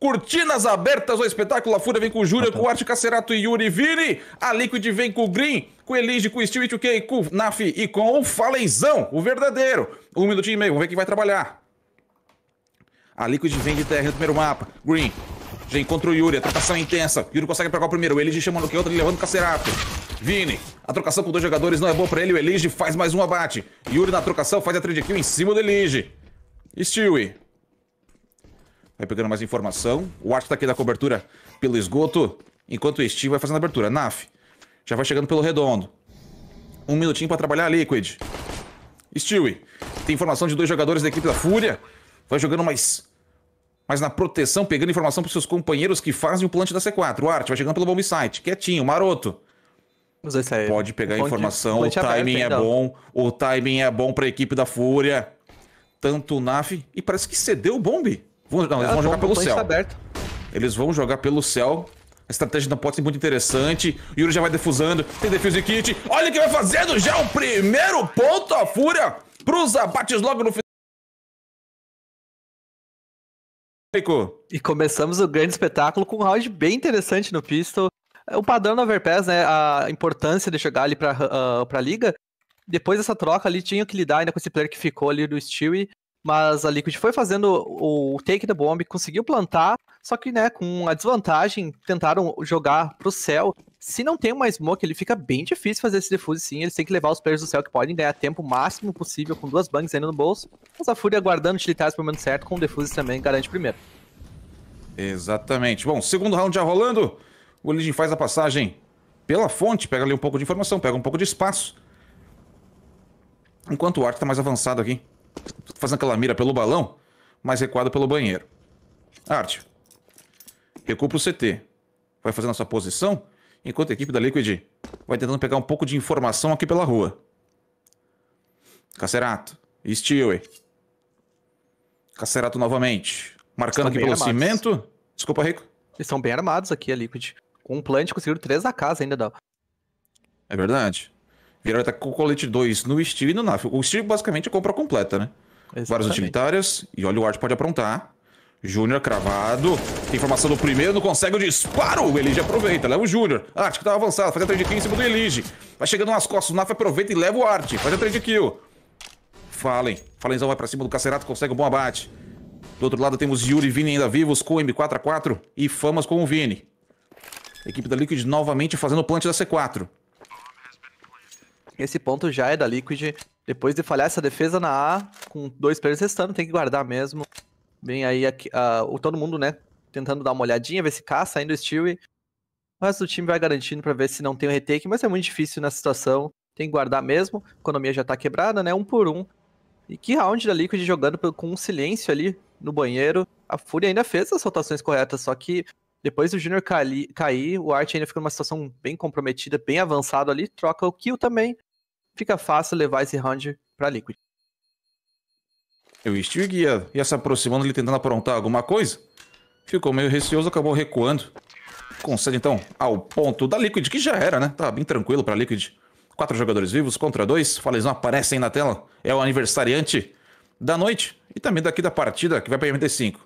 Cortinas abertas ao espetáculo. A Fúria vem com o Júlia, ah, tá. com o Arte Cacerato e Yuri Vini. A Liquid vem com o Green, com o Elige, com o Steel, com, com o Naf e com o Faleizão, o verdadeiro. Um minutinho e meio, vamos ver quem vai trabalhar. A Liquid vem de terra no primeiro mapa. Green já encontra o Yuri, a trocação é intensa. Yuri consegue pegar o primeiro, o Elige chamando que outro, levando o Cacerato. Vini, a trocação com dois jogadores não é boa pra ele, o Elige faz mais um abate. Yuri na trocação faz a trade kill em cima do Elige. Stewie Vai pegando mais informação. O Art tá aqui da cobertura pelo esgoto. Enquanto o Steve vai fazendo a abertura. Naf. Já vai chegando pelo redondo. Um minutinho para trabalhar a Liquid. Stewie. Tem informação de dois jogadores da equipe da Fúria. Vai jogando mais mas na proteção, pegando informação para seus companheiros que fazem o plant da C4. O Art vai chegando pelo bomb site, quietinho, maroto. É Pode pegar informação, o timing é bom, o timing é bom para a equipe da Fúria. Tanto o NAF, e parece que cedeu o bombe. Vão, não, eles vão jogar pelo céu. Aberto. Eles vão jogar pelo céu. A estratégia não pode ser é muito interessante. Yuri já vai defusando. Tem defuse kit. Olha o que vai fazendo já o primeiro ponto. A Fúria para os abates logo no final. E começamos o grande espetáculo com um round bem interessante no pistol. O é padrão do Overpass, né? A importância de jogar ali para uh, ah, liga. Depois dessa troca ali, tinha que lidar ainda com esse player que ficou ali do Stewie. Mas a Liquid foi fazendo o take the bomb, conseguiu plantar, só que né, com a desvantagem, tentaram jogar pro céu. Se não tem uma smoke, ele fica bem difícil fazer esse defuse sim. Eles têm que levar os players do céu que podem ganhar tempo máximo possível, com duas bangs ainda no bolso. Mas a Fúria guardando utilitários pelo momento certo, com o defuse também garante primeiro. Exatamente. Bom, segundo round já rolando. O Legion faz a passagem pela fonte, pega ali um pouco de informação, pega um pouco de espaço. Enquanto o Ark tá mais avançado aqui fazendo aquela mira pelo balão, mas recuada pelo banheiro. Arte. recupera o CT. Vai fazendo a sua posição, enquanto a equipe da Liquid vai tentando pegar um pouco de informação aqui pela rua. Cacerato. Stewie. Cacerato novamente. Marcando aqui pelo armados. cimento. Desculpa, Rico. Eles estão bem armados aqui, a Liquid. Com um plant conseguiram três AKs ainda, dá. É verdade. Vieram atacar com o colete 2 no Steel e no NAF. O Steel basicamente é compra completa, né? Exatamente. Várias utilitárias. E olha, o Art pode aprontar. Júnior cravado. Informação do primeiro, não consegue o disparo. O Elige aproveita, leva o Júnior. Art ah, que tava avançado, faz a trade kill em cima do Elige. Vai chegando nas costas, o Naf aproveita e leva o Art. Faz a trade kill. Fallen. Fallenzão vai pra cima do Cacerato, consegue um bom abate. Do outro lado temos Yuri e Vini ainda vivos com m 4 x 4 e Famas com o Vini. equipe da Liquid novamente fazendo o plant da C4. Esse ponto já é da Liquid. Depois de falhar essa defesa na A, com dois players restando, tem que guardar mesmo. Vem aí aqui, uh, todo mundo, né? Tentando dar uma olhadinha, ver se caça ainda o Stewie. O resto do time vai garantindo para ver se não tem o retake, mas é muito difícil nessa situação. Tem que guardar mesmo. A economia já tá quebrada, né? Um por um. E que round da Liquid jogando com um silêncio ali no banheiro. A Fúria ainda fez as rotações corretas, só que depois do Júnior cair, o Art ainda fica numa situação bem comprometida, bem avançado ali, troca o kill também fica fácil levar esse round para Liquid. Eu Stig ia, ia se aproximando, ele tentando aprontar alguma coisa. Ficou meio receoso, acabou recuando. Concede então ao ponto da Liquid, que já era, né? Tava tá bem tranquilo pra Liquid. Quatro jogadores vivos contra dois. Falezão aparecem na tela. É o aniversariante da noite e também daqui da partida, que vai pra MD5.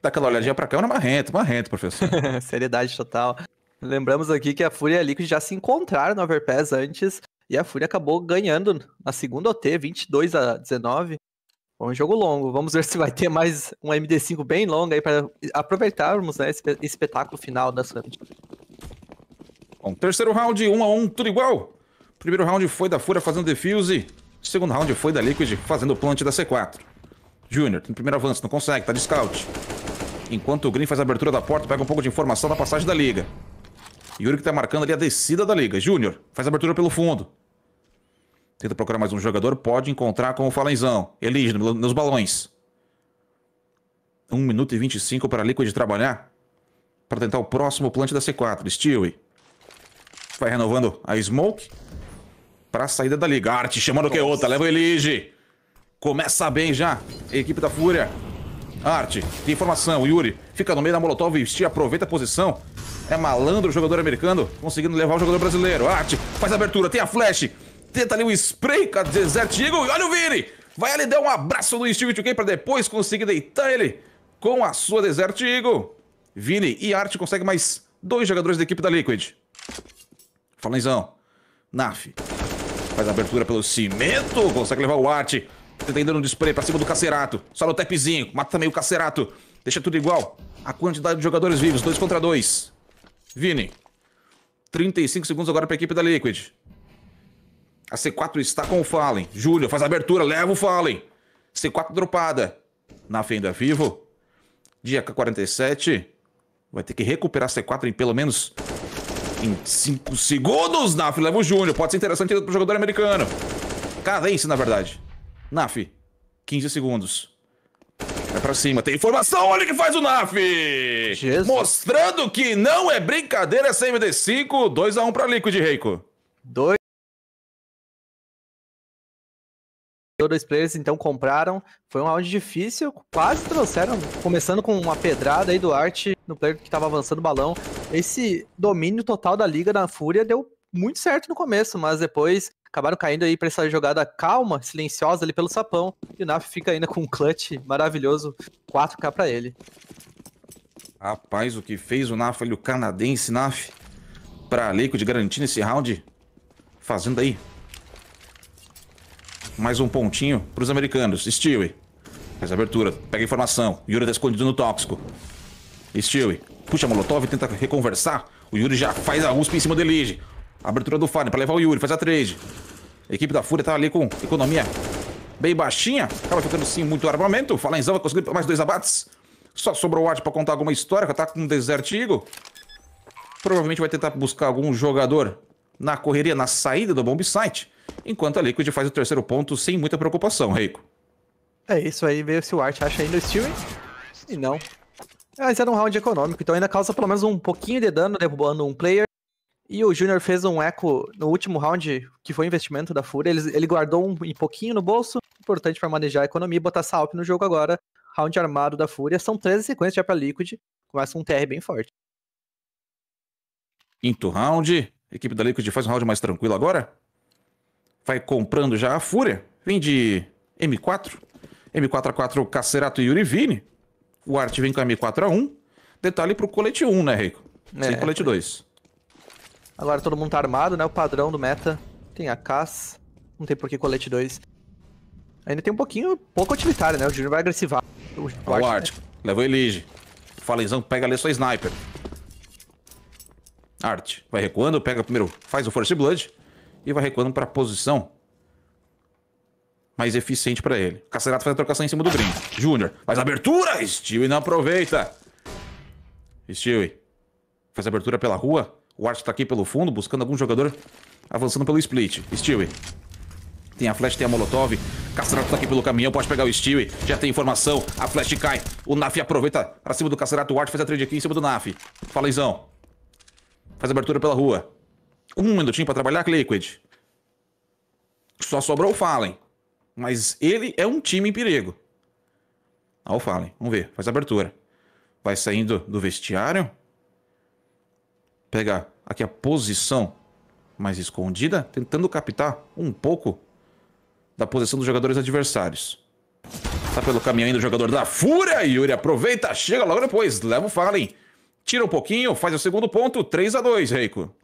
Dá aquela olhadinha pra câmera, é marrento, marrento, professor. Seriedade total. Lembramos aqui que a Fúria e a Liquid já se encontraram no Overpass antes e a Fúria acabou ganhando na segunda OT, 22 a 19. Foi um jogo longo. Vamos ver se vai ter mais um MD5 bem longo aí para aproveitarmos né, esse espetáculo final da Summit. Bom, terceiro round, 1 um a 1 um, tudo igual. Primeiro round foi da Fúria fazendo defuse. Segundo round foi da Liquid fazendo o plant da C4. Júnior tem primeiro avanço, não consegue, tá de scout. Enquanto o Green faz a abertura da porta, pega um pouco de informação da passagem da liga. Yuri que tá marcando ali a descida da liga. Júnior, faz abertura pelo fundo. Tenta procurar mais um jogador, pode encontrar com o Falenzão. Elis, nos balões. 1 minuto e 25 para a Liquid trabalhar. Para tentar o próximo plant da C4. Stewie. Vai renovando a Smoke. Para a saída da liga. Arte chamando o outra, Leva o Elige. Começa bem já. A equipe da Fúria. Arte, informação, Yuri. Fica no meio da Molotov e Steve aproveita a posição. É malandro o jogador americano, conseguindo levar o jogador brasileiro. Arte, faz a abertura, tem a flash. Tenta ali o spray com a Desert Eagle e olha o Vini. Vai ali dar um abraço no Steve 2K para depois conseguir deitar ele com a sua Desert Eagle. Vini e Arte conseguem mais dois jogadores da equipe da Liquid. Falanzão. Naf. Faz a abertura pelo cimento, consegue levar o Arte. Tenta tá dando um display pra cima do Cacerato. Só no tapzinho. Mata também o Cacerato. Deixa tudo igual. A quantidade de jogadores vivos. Dois contra dois. Vini. 35 segundos agora pra equipe da Liquid. A C4 está com o Fallen. Júlio faz a abertura. Leva o Fallen. C4 dropada. Na fenda vivo. Dia 47. Vai ter que recuperar C4 em pelo menos em 5 segundos. Naf leva o Júnior. Pode ser interessante para o jogador americano. Canadense, na verdade. NAF, 15 segundos. Vai pra cima, tem informação, olha que faz o NAF! Jesus. Mostrando que não é brincadeira essa MD5, 2x1 pra Liquid, Reiko. 2 Dois players então compraram. Foi um round difícil, quase trouxeram, começando com uma pedrada aí do Art no player que estava avançando o balão. Esse domínio total da liga na Fúria deu muito certo no começo, mas depois acabaram caindo aí para essa jogada calma, silenciosa ali pelo sapão. E o Naf fica ainda com um clutch maravilhoso, 4K para ele. Rapaz, o que fez o Naf ali, o canadense Naf, para de garantir nesse round. Fazendo aí. Mais um pontinho para os americanos. Stewie. Faz abertura, pega informação. Yuri tá escondido no tóxico. Stewie. Puxa a Molotov, tenta reconversar. O Yuri já faz a USP em cima do Elige. Abertura do Fire para levar o Yuri, faz a trade. A equipe da Fúria tá ali com economia bem baixinha. Acaba ficando sim muito armamento. Falenzão vai conseguir mais dois abates. Só sobrou o Art pra contar alguma história, que tá com um Desert Eagle. Provavelmente vai tentar buscar algum jogador na correria, na saída do bomb site. Enquanto a Liquid faz o terceiro ponto sem muita preocupação, Reiko. É isso aí, veio se o Art acha aí no Stewie. E não. Mas era um round econômico, então ainda causa pelo menos um pouquinho de dano derrubando um player. E o Júnior fez um eco no último round, que foi investimento da FURIA. Ele, ele guardou um, um pouquinho no bolso, importante para manejar a economia e botar Salp no jogo agora. Round armado da FURIA. São 13 sequências já para Liquid. Começa um TR bem forte. Quinto round. A equipe da Liquid faz um round mais tranquilo agora. Vai comprando já a FURIA. Vem de M4. M4A4 Cacerato e Urivine. O Art vem com a M4A1. Detalhe pro colete 1, né, Rico? É. Sem colete 2. Agora todo mundo tá armado, né? O padrão do meta. Tem a CAS. Não tem por que colete 2. Ainda tem um pouquinho, pouco utilitário, né? O Junior vai agressivar. O Ward. Né? Levou Elige. Falenzão pega ali sua sniper. Art. Vai recuando, pega primeiro, faz o Force Blood. E vai recuando pra posição mais eficiente pra ele. Cacerato faz a trocação em cima do Green. Júnior faz abertura. Stewie não aproveita. Stewie faz abertura pela rua. O Art tá aqui pelo fundo, buscando algum jogador avançando pelo split. Stewie. Tem a flash, tem a molotov. Cacerato tá aqui pelo caminhão, pode pegar o Stewie. Já tem informação. A flash cai. O Naf aproveita pra cima do Cacerato. O Art faz a trade aqui em cima do Naf. Fala, Izão. Faz abertura pela rua. Um minutinho pra trabalhar, Liquid. Só sobrou o Fallen. Mas ele é um time em perigo. Olha o Fallen. Vamos ver. Faz abertura. Vai saindo do vestiário. Pega aqui a posição mais escondida, tentando captar um pouco da posição dos jogadores adversários. Tá pelo caminho ainda o jogador da Fúria, Yuri aproveita, chega logo depois, leva o Fallen. Tira um pouquinho, faz o segundo ponto, 3 a 2 Reiko.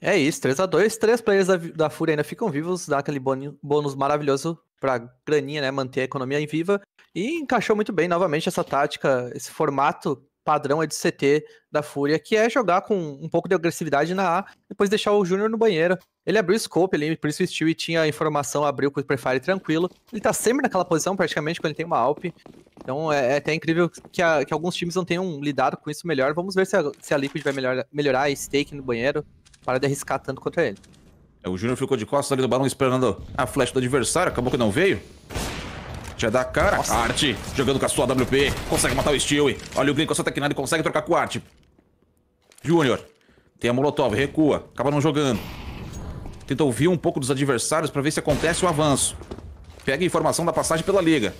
É isso, 3 a 2 Três players da, da Fúria ainda ficam vivos, dá aquele bônus maravilhoso pra graninha, né? Manter a economia em viva. E encaixou muito bem novamente essa tática, esse formato padrão é de CT da Fúria, que é jogar com um pouco de agressividade na A, depois deixar o Júnior no banheiro. Ele abriu o scope ali, por isso o Stewie tinha informação, abriu com o Prefire tranquilo. Ele tá sempre naquela posição, praticamente, quando ele tem uma Alp. Então é, é até incrível que, a, que, alguns times não tenham lidado com isso melhor. Vamos ver se a, se a Liquid vai melhor, melhorar a stake no banheiro, para de arriscar tanto contra ele. É, o Júnior ficou de costas ali do balão esperando a flecha do adversário, acabou que não veio. Já é dá cara. Nossa. Arte, jogando com a sua WP. Consegue matar o Stewie. Olha o Green com a sua Tecnada e consegue trocar com o Arte. Junior. Tem a Molotov, recua. Acaba não jogando. Tenta ouvir um pouco dos adversários pra ver se acontece o avanço. Pega a informação da passagem pela liga.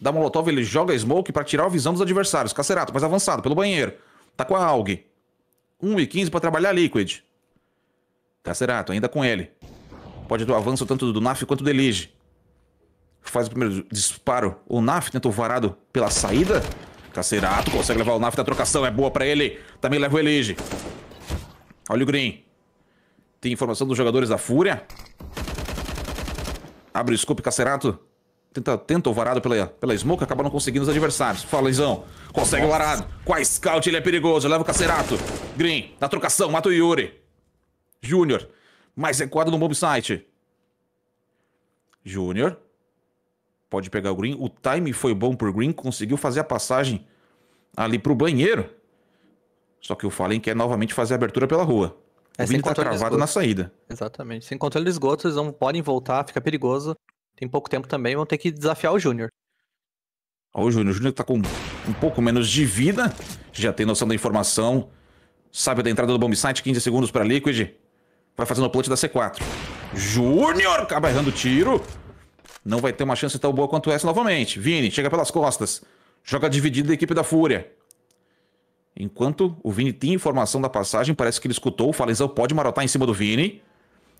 Da Molotov, ele joga Smoke pra tirar a visão dos adversários. Cacerato, mais avançado, pelo banheiro. Tá com a AUG. 1 e 15 pra trabalhar Liquid. Cacerato, ainda com ele. Pode do avanço tanto do Naf quanto do Elige faz o primeiro disparo. O Naf né, tentou varado pela saída. Cacerato consegue levar o Naf da trocação. É boa pra ele. Também leva o Elige. Olha o Green. Tem informação dos jogadores da Fúria. Abre o scope, Cacerato. Tenta, tenta o varado pela, pela smoke, acaba não conseguindo os adversários. Fala, Lizão. Consegue Nossa. o varado. Com a scout, ele é perigoso. Leva o Cacerato. Green, na trocação, mata o Yuri. Júnior. Mais recuado no bomb site. Júnior pode pegar o Green. O time foi bom por Green, conseguiu fazer a passagem ali pro banheiro. Só que o Fallen quer novamente fazer a abertura pela rua. É, o Green tá travado na saída. Exatamente. Sem controle de esgoto, eles não podem voltar, fica perigoso. Tem pouco tempo também, vão ter que desafiar o Júnior. Ó, o Júnior. O Júnior tá com um pouco menos de vida. Já tem noção da informação. Sabe da entrada do bomb site, 15 segundos pra Liquid. Vai fazendo o plant da C4. Júnior acaba errando o tiro não vai ter uma chance tão boa quanto essa novamente. Vini chega pelas costas, joga dividido da equipe da Fúria. Enquanto o Vini tem informação da passagem, parece que ele escutou. O Falenzão pode marotar em cima do Vini.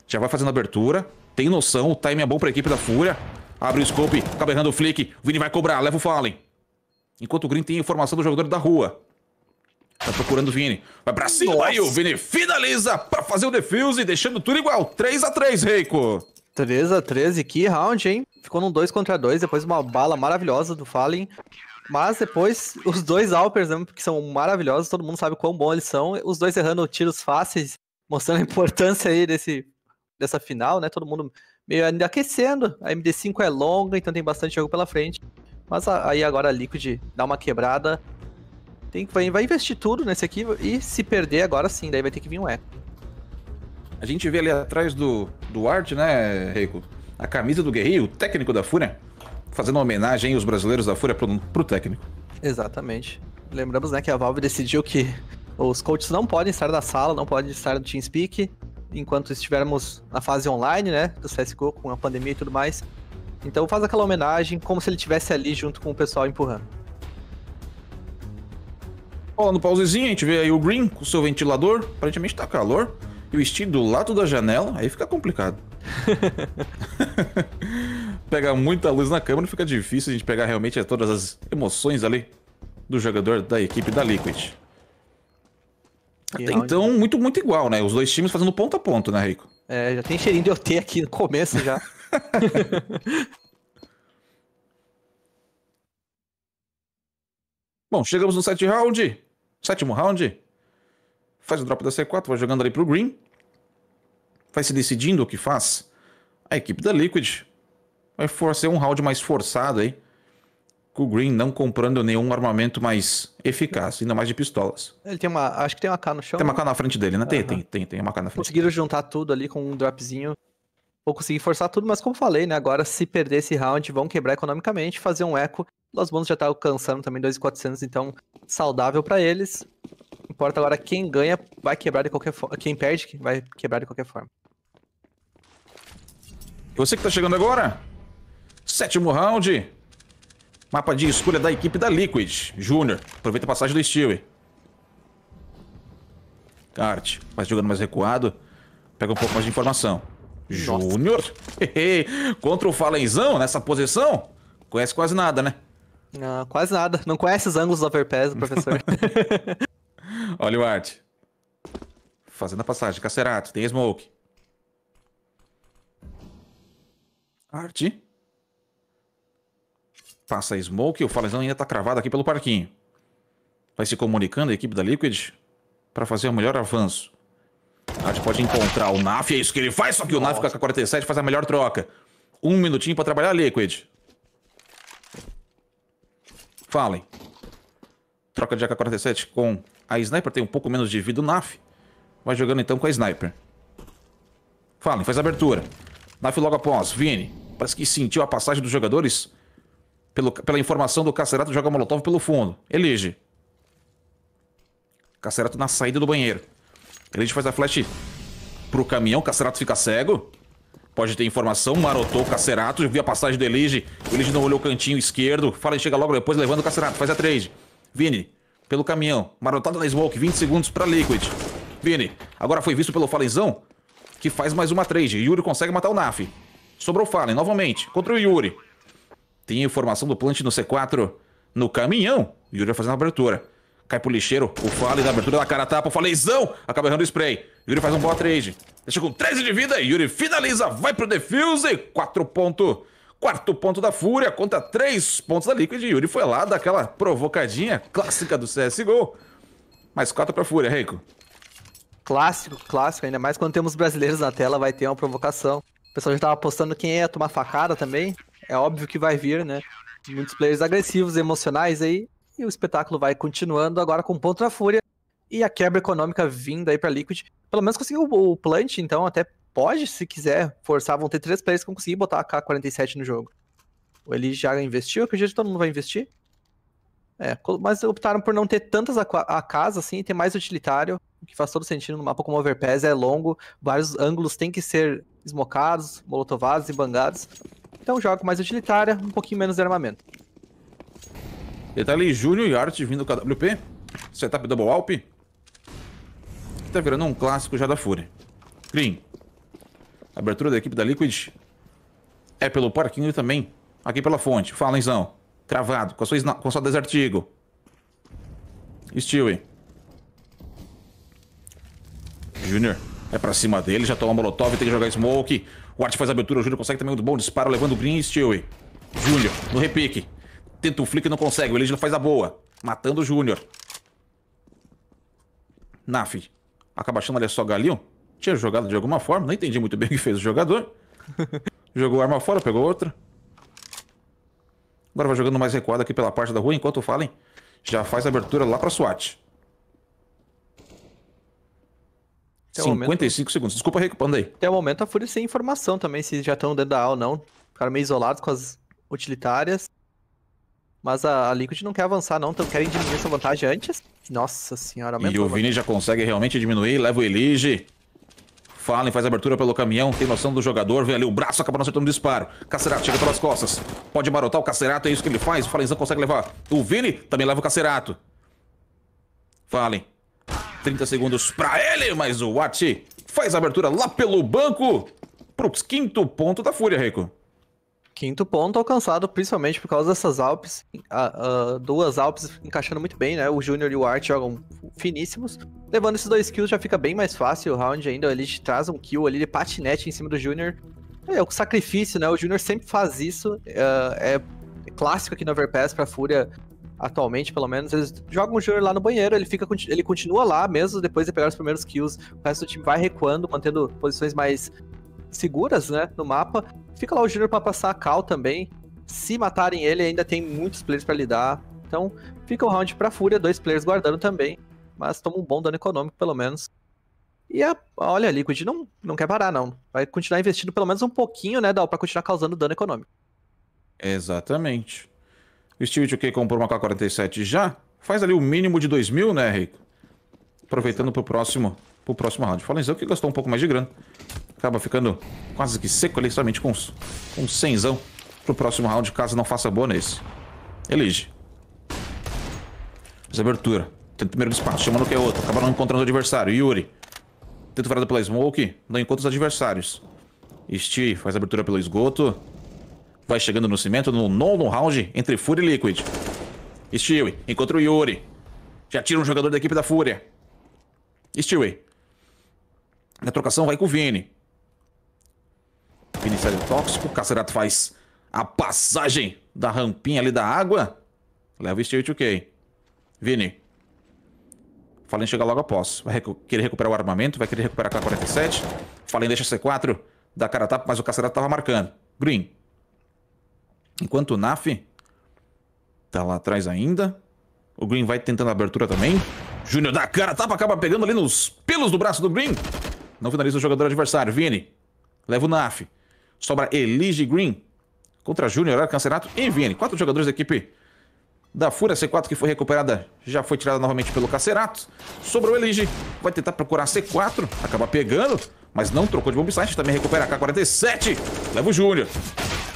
Já vai fazendo abertura. Tem noção, o time é bom para a equipe da Fúria. Abre o scope, acaba errando o flick. O Vini vai cobrar, leva o Fallen. Enquanto o Green tem informação do jogador da rua. Tá procurando o Vini. Vai pra cima Nossa. aí, o Vini finaliza para fazer o defuse, deixando tudo igual. 3 a 3 Reiko. 3 a 13 que round, hein? Ficou num 2 contra 2, depois uma bala maravilhosa do Fallen. Mas depois, os dois Alpers, né, que são maravilhosos, todo mundo sabe quão bom eles são. Os dois errando tiros fáceis, mostrando a importância aí desse, dessa final, né? Todo mundo meio ainda aquecendo. A MD5 é longa, então tem bastante jogo pela frente. Mas aí agora a Liquid dá uma quebrada. Tem, vai, vai investir tudo nesse aqui e se perder agora sim, daí vai ter que vir um eco. A gente vê ali atrás do art né, Reiko? A camisa do Guerreiro, o técnico da Fúria, fazendo uma homenagem aos brasileiros da Fúria pro, pro técnico. Exatamente. Lembramos, né, que a Valve decidiu que os coaches não podem estar da sala, não podem estar no TeamSpeak, enquanto estivermos na fase online, né, do CSGO, com a pandemia e tudo mais. Então faz aquela homenagem, como se ele estivesse ali junto com o pessoal empurrando. Bom, no pausezinho a gente vê aí o Green com o seu ventilador, aparentemente tá calor e vestir do lado da janela, aí fica complicado. pegar muita luz na câmera fica difícil a gente pegar realmente todas as emoções ali do jogador da equipe da Liquid. Até então, muito, muito igual, né? Os dois times fazendo ponto a ponto, né, Rico? É, já tem cheirinho de OT aqui no começo já. Bom, chegamos no sétimo round. Sétimo round faz o drop da C4, vai jogando ali pro green, vai se decidindo o que faz. A equipe da Liquid vai fazer um round mais forçado aí, com o Green não comprando nenhum armamento mais eficaz, ainda mais de pistolas. Ele tem uma, acho que tem uma K no chão. Tem uma K na frente dele, né? Uhum. Tem, tem, tem, tem uma K na frente. Conseguiram dele. juntar tudo ali com um dropzinho. Vou conseguir forçar tudo, mas como falei, né? Agora se perder esse round, vão quebrar economicamente, fazer um eco. Los Bonos já tá alcançando também 2.400, então saudável para eles importa agora quem ganha vai quebrar de qualquer forma. Quem perde vai quebrar de qualquer forma. você que tá chegando agora? Sétimo round. Mapa de escolha da equipe da Liquid. Júnior, aproveita a passagem do Stewie. Kart, vai jogando mais recuado. Pega um pouco mais de informação. Júnior, contra o Falenzão nessa posição, conhece quase nada, né? Não, quase nada. Não conhece os ângulos do overpass, professor. Olha o Art. Fazendo a passagem. Cacerato, tem smoke. Art. Passa smoke. O Falezão ainda tá cravado aqui pelo parquinho. Vai se comunicando a equipe da Liquid para fazer o melhor avanço. Art pode encontrar o Naf. É isso que ele faz. Só que o Naf fica com a 47 faz a melhor troca. Um minutinho para trabalhar a Liquid. Falem. Troca de AK-47 com a sniper tem um pouco menos de vida do NAF. Vai jogando então com a sniper. Fallen, faz a abertura. NAF logo após. Vini, parece que sentiu a passagem dos jogadores pelo, pela informação do Cacerato joga Molotov pelo fundo. Elige. Cacerato na saída do banheiro. Elige faz a flash pro caminhão. Cacerato fica cego. Pode ter informação. Marotou o Cacerato. Viu a passagem do Elige. O Elige não olhou o cantinho esquerdo. Fallen chega logo depois levando o Cacerato. Faz a trade. Vini pelo caminhão. Marotada na Smoke, 20 segundos pra Liquid. Vini, agora foi visto pelo Fallenzão, que faz mais uma trade. Yuri consegue matar o Naf. Sobrou o Fallen, novamente, contra o Yuri. Tem informação do plant no C4 no caminhão. Yuri vai fazendo a abertura. Cai pro lixeiro, o Fallen na abertura da cara tapa, o Fallenzão acaba errando o spray. Yuri faz um boa trade. Deixa com 13 de vida, Yuri finaliza, vai pro defuse, 4 pontos quarto ponto da Fúria contra três pontos da Liquid. Yuri foi lá daquela provocadinha clássica do CSGO. Mais quatro pra Fúria, Reiko. Clássico, clássico. Ainda mais quando temos brasileiros na tela, vai ter uma provocação. O pessoal já estava apostando quem ia tomar facada também. É óbvio que vai vir, né? Muitos players agressivos, emocionais aí. E o espetáculo vai continuando agora com ponto da Fúria. E a quebra econômica vindo aí pra Liquid. Pelo menos conseguiu o plant, então, até pode, se quiser, forçar, vão ter três players que vão conseguir botar a K-47 no jogo. Ou Ele já investiu, eu acredito que todo mundo vai investir. É, mas optaram por não ter tantas a, casa, assim, e ter mais utilitário, o que faz todo sentido no mapa como Overpass, é longo, vários ângulos têm que ser esmocados, molotovados e bangados. Então joga mais utilitária, um pouquinho menos de armamento. Detalhe, Júnior e Art vindo com a WP, setup double alp, tá virando um clássico já da Fúria. Clean. A abertura da equipe da Liquid é pelo parquinho e também aqui pela fonte. Fala, Enzão. Cravado, com a sua, com a sua Desert Eagle. Stewie. Júnior é pra cima dele, já toma molotov, tem que jogar smoke. O Art faz a abertura, o Júnior consegue também um bom disparo, levando o Green e Stewie. Júnior, no repique. Tenta o flick e não consegue, o Elidio faz a boa. Matando o Júnior. Naf, acaba achando ali só Galil tinha jogado de alguma forma, não entendi muito bem o que fez o jogador. Jogou a arma fora, pegou outra. Agora vai jogando mais recuado aqui pela parte da rua, enquanto o Fallen já faz a abertura lá pra SWAT. Até 55 momento... segundos. Desculpa, recupando aí. Até o momento a Fúria é sem informação também, se já estão dentro da A ou não. Ficaram meio isolados com as utilitárias. Mas a, a Liquid não quer avançar não, então querem diminuir essa vantagem antes. Nossa senhora, E o Vini já consegue realmente diminuir, leva o Elige. Fallen faz abertura pelo caminhão, tem noção do jogador, vem ali o braço, acaba não acertando o disparo. Cacerato chega pelas costas, pode marotar o Cacerato, é isso que ele faz, o Fallenzão consegue levar. O Vini também leva o Cacerato. Fallen, 30 segundos pra ele, mas o Ati faz abertura lá pelo banco, pro quinto ponto da Fúria, Rico. Quinto ponto alcançado principalmente por causa dessas Alpes, duas Alpes encaixando muito bem, né? O Júnior e o Art jogam finíssimos. Levando esses dois kills já fica bem mais fácil. O round ainda ele traz um kill ali de patinete em cima do Júnior. É o é sacrifício, né? O Júnior sempre faz isso. É, é, clássico aqui no Overpass pra Fúria, atualmente pelo menos. Eles jogam o Júnior lá no banheiro, ele, fica, ele continua lá mesmo depois de pegar os primeiros kills. O resto do time vai recuando, mantendo posições mais seguras, né? No mapa. Fica lá o Júnior para passar a cal também. Se matarem ele, ainda tem muitos players para lidar. Então, fica o um round pra Fúria, dois players guardando também. Mas toma um bom dano econômico, pelo menos. E a, olha, a Liquid não, não quer parar, não. Vai continuar investindo pelo menos um pouquinho, né, Dal, pra continuar causando dano econômico. Exatamente. O Steve 2 comprou uma K47 já? Faz ali o mínimo de 2 mil, né, Rico? Aproveitando pro próximo, pro próximo round. Falenzão que gastou um pouco mais de grana acaba ficando quase que seco ali, somente com, um senzão pro próximo round, caso não faça boa nesse. Elige. Faz abertura. Tenta primeiro espaço, chamando que é outro. Acaba não encontrando o adversário. Yuri. Tenta furada pela smoke. Não encontra os adversários. Steve faz abertura pelo esgoto. Vai chegando no cimento no nono round entre Fúria e Liquid. Stewie encontra o Yuri. Já tira um jogador da equipe da Fúria. Stewie. Na trocação vai com o Vini. Ministério Tóxico. Cacerato faz a passagem da rampinha ali da água. Leva o Steel ok. Vini. Fallen chega logo após. Vai recu querer recuperar o armamento, vai querer recuperar a K-47. Fallen deixa C4, dá cara tapa, mas o Cacerato tava marcando. Green. Enquanto o Naf tá lá atrás ainda. O Green vai tentando a abertura também. Júnior dá cara tapa, acaba pegando ali nos pelos do braço do Green. Não finaliza o jogador adversário. Vini. Leva o Naf. Sobra Elige Green contra Júnior Cancerato e Viene. Quatro jogadores da equipe da Fúria C4 que foi recuperada, já foi tirada novamente pelo Cacerato. Sobrou Elige, vai tentar procurar C4, acaba pegando, mas não trocou de bombsite, também recupera a K-47. Leva o Júnior,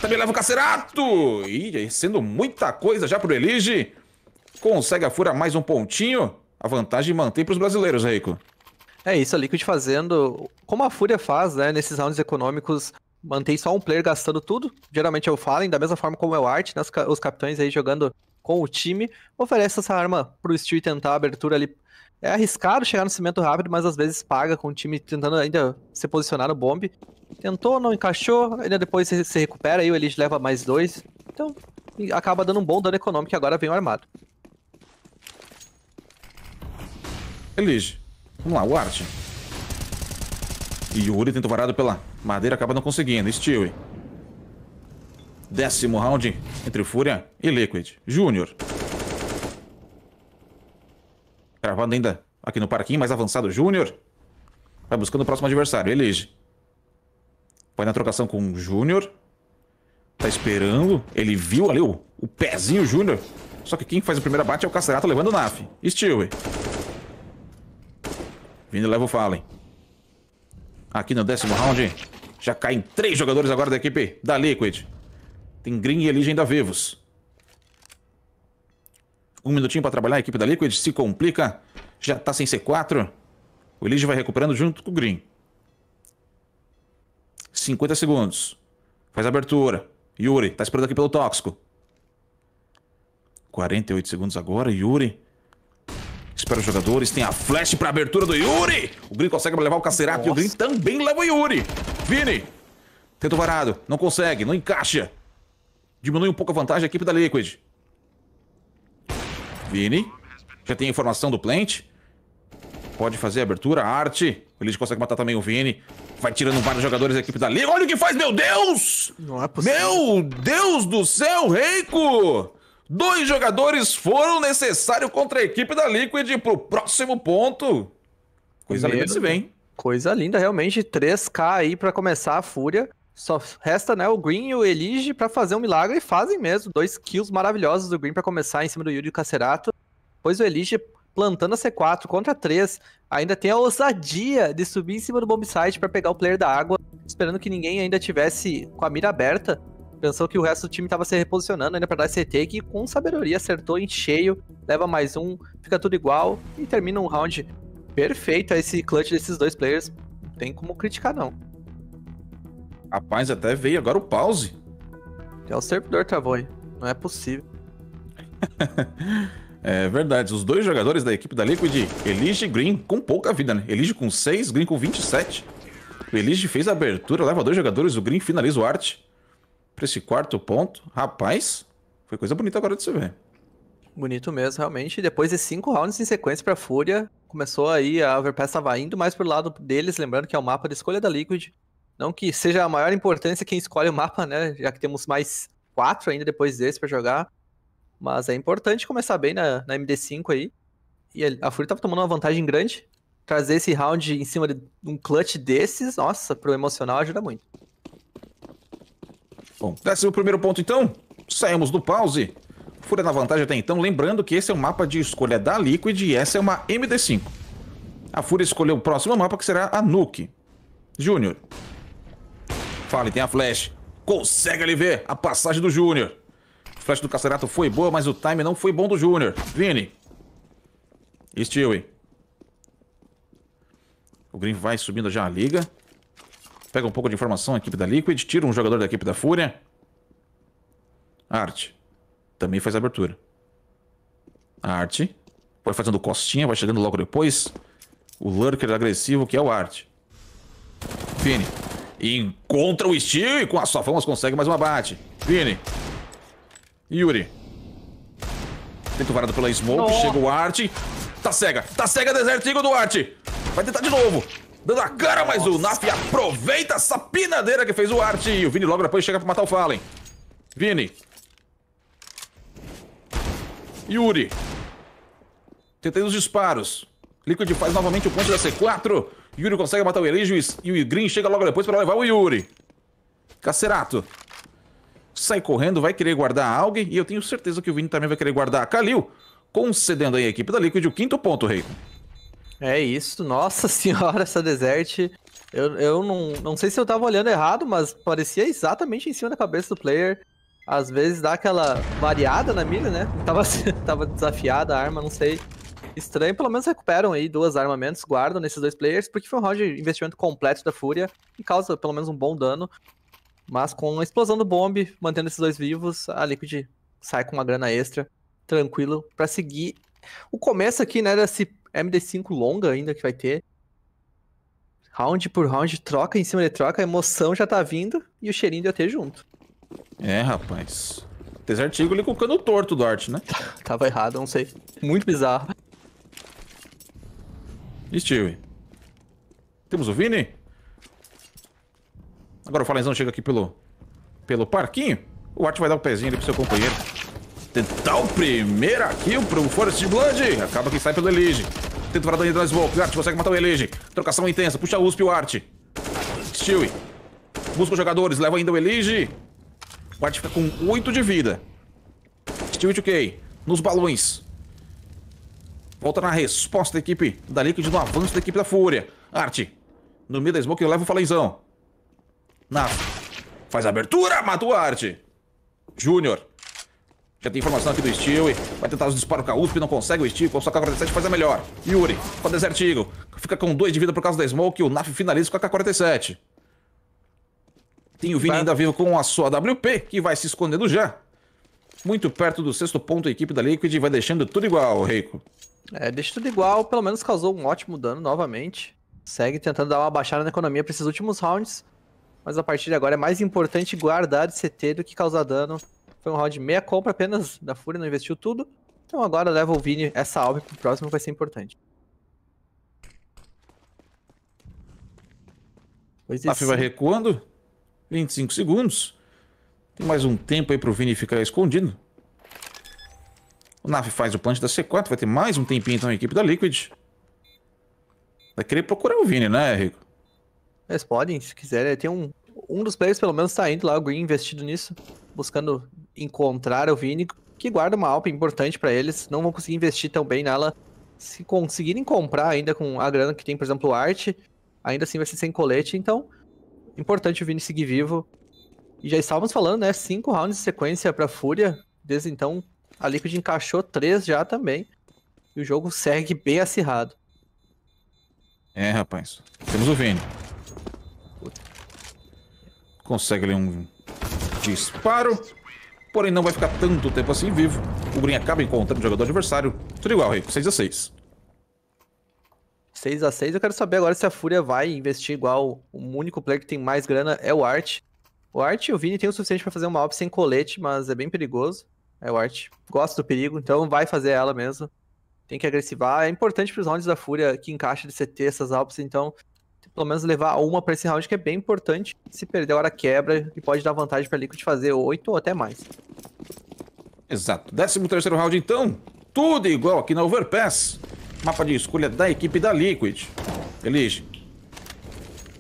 também leva o Cacerato. E sendo muita coisa já pro Elige, consegue a Fúria mais um pontinho. A vantagem mantém pros brasileiros, Reiko. É isso, a Liquid fazendo, como a Fúria faz, né, nesses rounds econômicos, mantém só um player gastando tudo. Geralmente eu falo, da mesma forma como é o Art, né? Os, capitães aí jogando com o time, oferece essa arma pro Steel tentar a abertura ali. É arriscado chegar no cimento rápido, mas às vezes paga com o time tentando ainda se posicionar no bomb. Tentou, não encaixou, ainda depois se, recupera aí, o Elite leva mais dois. Então, acaba dando um bom dano econômico e agora vem o armado. Elige. Vamos lá, o Art. E o Uri tentou varado pela Madeira acaba não conseguindo. Stewie. Décimo round entre Fúria e Liquid. Júnior. Travando ainda aqui no parquinho, mais avançado Júnior. Vai buscando o próximo adversário. Elige. Vai na trocação com o Júnior. Tá esperando. Ele viu ali o, o pezinho Júnior. Só que quem faz o primeiro abate é o Cacerato levando o Naf. Stewie. Vindo leva o Fallen. Aqui no décimo round. Já caem três jogadores agora da equipe da Liquid. Tem Green e Elige ainda vivos. Um minutinho para trabalhar a equipe da Liquid. Se complica. Já está sem C4. O Elige vai recuperando junto com o Green. 50 segundos. Faz a abertura. Yuri, tá esperando aqui pelo tóxico. 48 segundos agora, Yuri. Espera os jogadores, tem a flash pra abertura do Yuri. O Green consegue levar o Cacerato e o Green também leva o Yuri. Vini! Tento varado. Não consegue. Não encaixa. Diminui um pouco a vantagem da equipe da Liquid. Vini. Já tem a informação do plant. Pode fazer a abertura. Arte. O Elite consegue matar também o Vini. Vai tirando vários jogadores da equipe da Liquid. Olha o que faz, meu Deus! Não é possível. Meu Deus do céu, Reiko! Dois jogadores foram necessários contra a equipe da Liquid pro próximo ponto. Coisa linda se vem. Coisa linda, realmente. 3K aí para começar a fúria. Só resta, né, o Green e o Elige para fazer um milagre e fazem mesmo. Dois kills maravilhosos do Green para começar em cima do Yuri o Cacerato. Pois o Elige plantando a C4 contra 3, ainda tem a ousadia de subir em cima do bombsite para pegar o player da água, esperando que ninguém ainda tivesse com a mira aberta. Pensou que o resto do time estava se reposicionando ainda para dar esse take e com sabedoria acertou em cheio, leva mais um, fica tudo igual e termina um round perfeito esse clutch desses dois players. tem como criticar, não. Rapaz, até veio agora o pause. É o servidor travou aí. Não é possível. é verdade. Os dois jogadores da equipe da Liquid, Elige e Green, com pouca vida, né? Elige com 6, Green com 27. O Elige fez a abertura, leva dois jogadores, o Green finaliza o arte. Pra esse quarto ponto. Rapaz, foi coisa bonita agora de se ver bonito mesmo, realmente. Depois de cinco rounds em sequência pra Fúria, começou aí, a Overpass estava indo mais pro lado deles, lembrando que é o mapa de escolha da Liquid. Não que seja a maior importância quem escolhe o mapa, né? Já que temos mais quatro ainda depois desse para jogar. Mas é importante começar bem na, na MD5 aí. E a, a Fúria tava tomando uma vantagem grande. Trazer esse round em cima de um clutch desses, nossa, pro emocional ajuda muito. Bom, décimo primeiro ponto então. Saímos do pause. Fura na vantagem até então, lembrando que esse é o mapa de escolha da Liquid e essa é uma MD5. A Fúria escolheu o próximo mapa, que será a Nuke. Júnior. Fale, tem a Flash. Consegue ali ver a passagem do Júnior. Flash do Cacerato foi boa, mas o time não foi bom do Júnior. Vini. Stewie. O Green vai subindo já a liga. Pega um pouco de informação a equipe da Liquid. Tira um jogador da equipe da Fúria. Arte também faz abertura. A arte. Vai fazendo costinha, vai chegando logo depois. O lurker agressivo, que é o arte. Vini. Encontra o Steel e com a sua sofamas consegue mais um abate. Vini. Yuri. Tento varado pela Smoke, oh. chega o Art. Tá cega, tá cega, deserto do Art. Vai tentar de novo. Dando a cara, mas o Naf aproveita essa pinadeira que fez o Art. E o Vini logo depois chega pra matar o Fallen. Vini, Yuri. Tentei os disparos. Liquid faz novamente o ponte da C4. Yuri consegue matar o Eligius e o Green chega logo depois para levar o Yuri. Cacerato. Sai correndo, vai querer guardar alguém e eu tenho certeza que o Vini também vai querer guardar a Kalil, concedendo aí a equipe da Liquid o quinto ponto, Rei. É isso, nossa senhora, essa deserte. Eu, eu não, não sei se eu tava olhando errado, mas parecia exatamente em cima da cabeça do player às vezes dá aquela variada na mira, né? Tava, tava desafiada a arma, não sei. Estranho, pelo menos recuperam aí duas armamentos, guardam nesses dois players, porque foi um round de investimento completo da Fúria e causa pelo menos um bom dano. Mas com a explosão do bomb, mantendo esses dois vivos, a Liquid sai com uma grana extra, tranquilo, para seguir o começo aqui, né, desse MD5 longa ainda que vai ter. Round por round, troca em cima de troca, a emoção já tá vindo e o cheirinho de até junto. É, rapaz. Tem esse artigo o cano torto do arte, né? Tava errado, não sei. Muito bizarro. Stewie? Temos o Vini? Agora o Falenzão chega aqui pelo, pelo parquinho. O Art vai dar um pezinho ali pro seu companheiro. Tentar o primeiro kill pro Forest Blood. Acaba que sai pelo Elige. Tenta varadão dentro da Smoke. O Art consegue matar o Elige. Trocação intensa. Puxa a USP o Art. Stewie. Busca os jogadores. Leva ainda o Elige. Arte fica com 8 de vida. Steve 2K, nos balões. Volta na resposta da equipe da Liquid no avanço da equipe da Fúria. Arte, no meio da smoke eu leva o falenzão. Na... Faz a abertura, mata o Arte. Júnior. Já tem informação aqui do Steel. Vai tentar os disparos com a USP, não consegue o Steel. Com a sua K-47 faz a melhor. Yuri, com a Desert Eagle. Fica com 2 de vida por causa da smoke. O Naf finaliza com a K-47. Tem o Vini tá. ainda vivo com a sua WP, que vai se escondendo já. Muito perto do sexto ponto, a equipe da Liquid vai deixando tudo igual, Reiko. É, deixa tudo igual, pelo menos causou um ótimo dano novamente. Segue tentando dar uma baixada na economia para esses últimos rounds. Mas a partir de agora é mais importante guardar de CT do que causar dano. Foi um round meia compra apenas da Furia não investiu tudo. Então agora leva o Vini essa alve pro próximo, vai ser importante. Pois Taf vai recuando. 25 segundos. Tem mais um tempo aí pro Vini ficar escondido. O Naf faz o plant da C4, vai ter mais um tempinho então a equipe da Liquid. Vai querer procurar o Vini, né, Rico? Eles podem, se quiserem. Tem um, um dos players pelo menos tá indo lá, o Green investido nisso, buscando encontrar o Vini, que guarda uma alpa importante para eles. Não vão conseguir investir tão bem nela. Se conseguirem comprar ainda com a grana que tem, por exemplo, o Art, ainda assim vai ser sem colete, então... Importante o Vini seguir vivo. E já estávamos falando, né? Cinco rounds de sequência pra Fúria. Desde então, a Liquid encaixou três já também. E o jogo segue bem acirrado. É, rapaz. Temos o Vini. Consegue ali um disparo. Porém, não vai ficar tanto tempo assim vivo. O Green acaba encontrando o jogador adversário. Tudo igual, Rei. 6 a 6 6 a 6 Eu quero saber agora se a Fúria vai investir igual o único player que tem mais grana é o Art. O Art e o Vini tem o suficiente para fazer uma op sem colete, mas é bem perigoso. É o Art. Gosta do perigo, então vai fazer ela mesmo. Tem que agressivar. É importante para os rounds da Fúria que encaixa de CT essas alps, então pelo menos levar uma para esse round que é bem importante. Se perder, a hora quebra e pode dar vantagem para Liquid fazer 8 ou até mais. Exato. 13 terceiro round, então, tudo igual aqui na Overpass. Mapa de escolha da equipe da Liquid. Eles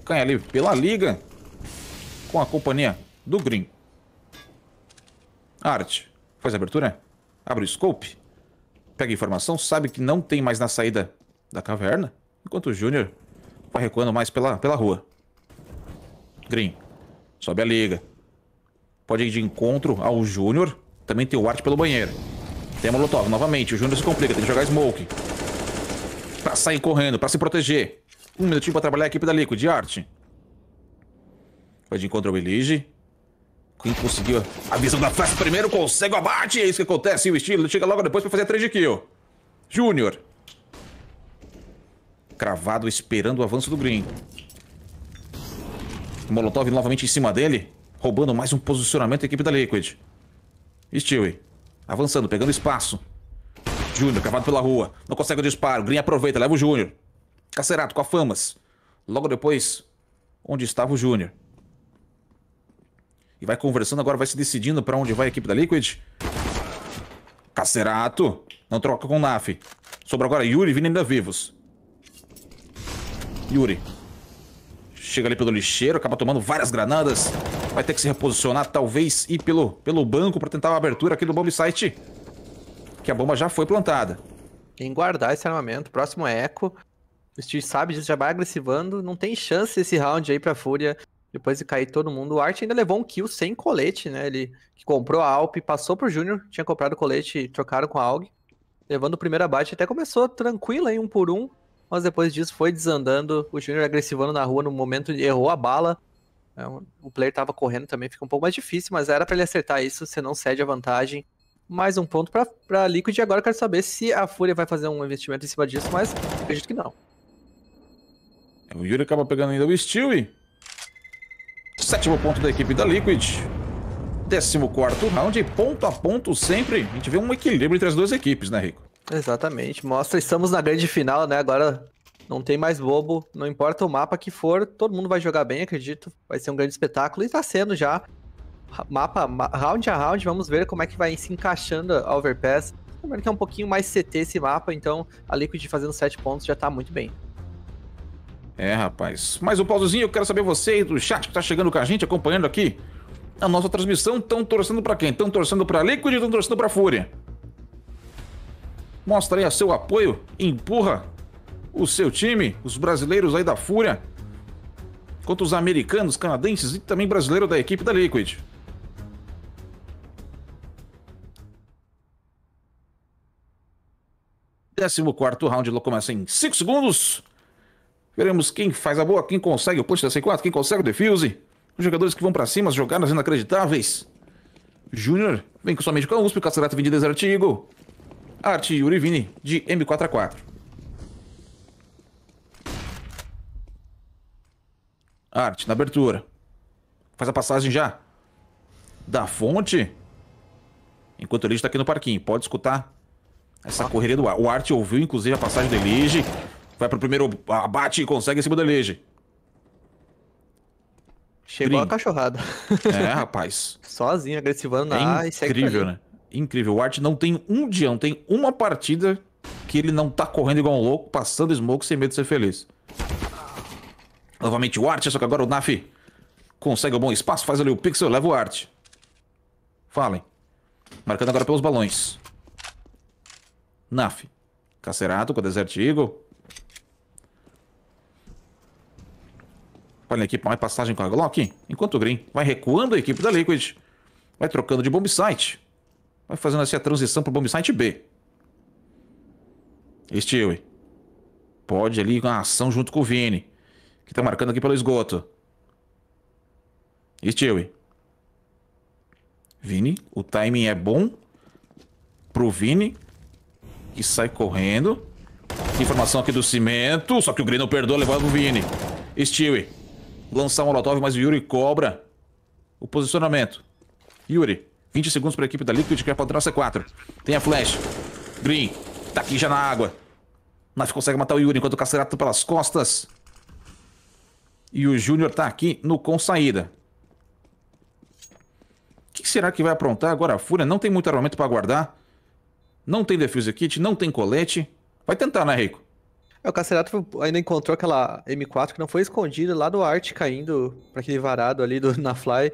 ganham ali pela liga com a companhia do Green. Arte. Faz a abertura. Abre o scope. Pega a informação. Sabe que não tem mais na saída da caverna. Enquanto o Júnior vai recuando mais pela, pela rua. Green. Sobe a liga. Pode ir de encontro ao Júnior. Também tem o Art pelo banheiro. Tem a Molotov novamente. O Júnior se complica. Tem que jogar Smoke. Pra sair correndo, pra se proteger. Um minutinho pra trabalhar a equipe da Liquid, de arte. Vai de encontro ao Elige. Quem conseguiu a visão da flash primeiro consegue o abate. É isso que acontece. E o estilo chega logo depois pra fazer a trade de kill. Júnior. Cravado esperando o avanço do Green. Molotov novamente em cima dele. Roubando mais um posicionamento da equipe da Liquid. Stewie. Avançando, pegando espaço. Júnior, cavado pela rua. Não consegue o disparo. Green aproveita, leva o Júnior. Cacerato com a Famas. Logo depois, onde estava o Júnior. E vai conversando, agora vai se decidindo para onde vai a equipe da Liquid. Cacerato. Não troca com o Naf. Sobra agora Yuri e Vini ainda vivos. Yuri. Chega ali pelo lixeiro, acaba tomando várias granadas. Vai ter que se reposicionar, talvez, ir pelo, pelo banco para tentar a abertura aqui do bomb site que a bomba já foi plantada. Em guardar esse armamento. Próximo é Echo. O Steve sabe disso, já vai agressivando. Não tem chance esse round aí pra Fúria. Depois de cair todo mundo. O Art ainda levou um kill sem colete, né? Ele que comprou a Alp, passou pro Júnior, tinha comprado colete e trocaram com a AUG. Levando o primeiro abate, até começou tranquilo aí, um por um. Mas depois disso foi desandando. O Júnior agressivando na rua no momento, errou a bala. É, o player tava correndo também, fica um pouco mais difícil, mas era para ele acertar isso, você não cede a vantagem mais um ponto para a Liquid. E agora eu quero saber se a Fúria vai fazer um investimento em cima disso, mas acredito que não. O Yuri acaba pegando ainda o Stewie. Sétimo ponto da equipe da Liquid. Décimo quarto round, ponto a ponto sempre. A gente vê um equilíbrio entre as duas equipes, né, Rico? Exatamente. Mostra, estamos na grande final, né? Agora não tem mais bobo. Não importa o mapa que for, todo mundo vai jogar bem, acredito. Vai ser um grande espetáculo. E está sendo já mapa, round a round, vamos ver como é que vai se encaixando a Overpass. Lembrando que é um pouquinho mais CT esse mapa, então a Liquid fazendo 7 pontos já tá muito bem. É, rapaz. Mais um pausozinho, eu quero saber vocês do chat que tá chegando com a gente, acompanhando aqui a nossa transmissão. Estão torcendo para quem? Estão torcendo para Liquid, estão torcendo para Fúria. Mostra aí seu apoio, empurra o seu time, os brasileiros aí da Fúria, contra os americanos, canadenses e também brasileiro da equipe da Liquid. 14 round, começa em 5 segundos. Veremos quem faz a boa, quem consegue o punch da C4, quem consegue o defuse. Os jogadores que vão para cima, as jogadas inacreditáveis. Júnior vem com sua médica USP, Cacerato vem de Desert Eagle. Arte Yuri Vini de M4A4. Arte na abertura. Faz a passagem já. Da fonte. Enquanto ele está aqui no parquinho, pode escutar essa correria do ar. O Art ouviu, inclusive, a passagem do Elige. Vai pro primeiro abate e consegue em cima do Elige. Chegou a cachorrada. É, rapaz. Sozinho, agressivando na é A e segue. Incrível, né? Incrível. O Art não tem um dia não tem uma partida que ele não tá correndo igual um louco, passando smoke sem medo de ser feliz. Novamente o Art, só que agora o Naf consegue um bom espaço, faz ali o pixel, leva o Art. Falem. Marcando agora pelos balões. NAF. Cacerato com a Desert Eagle. Olha a equipe, mais passagem com a Glock. Enquanto o Green vai recuando a equipe da Liquid. Vai trocando de bomb Vai fazendo essa assim transição para o bomb B. Stewie. Pode ali com a ação junto com o Vini. Que está marcando aqui pelo esgoto. Stewie. Vini, o timing é bom pro Vini que sai correndo. Informação aqui do cimento. Só que o Green não perdoa, levado o Vini. Stewie. Lançar um molotov, mas o Yuri cobra o posicionamento. Yuri, 20 segundos para a equipe da Liquid, que é plantar C4. Tem a flash. Green, tá aqui já na água. Mas consegue matar o Yuri enquanto o Cacerato pelas costas. E o Júnior tá aqui no com saída. O que será que vai aprontar agora a Fúria? Não tem muito armamento para guardar não tem defuse kit, não tem colete. Vai tentar, né, Rico? É, o Cacerato ainda encontrou aquela M4 que não foi escondida lá do arte caindo para aquele varado ali do, na Fly.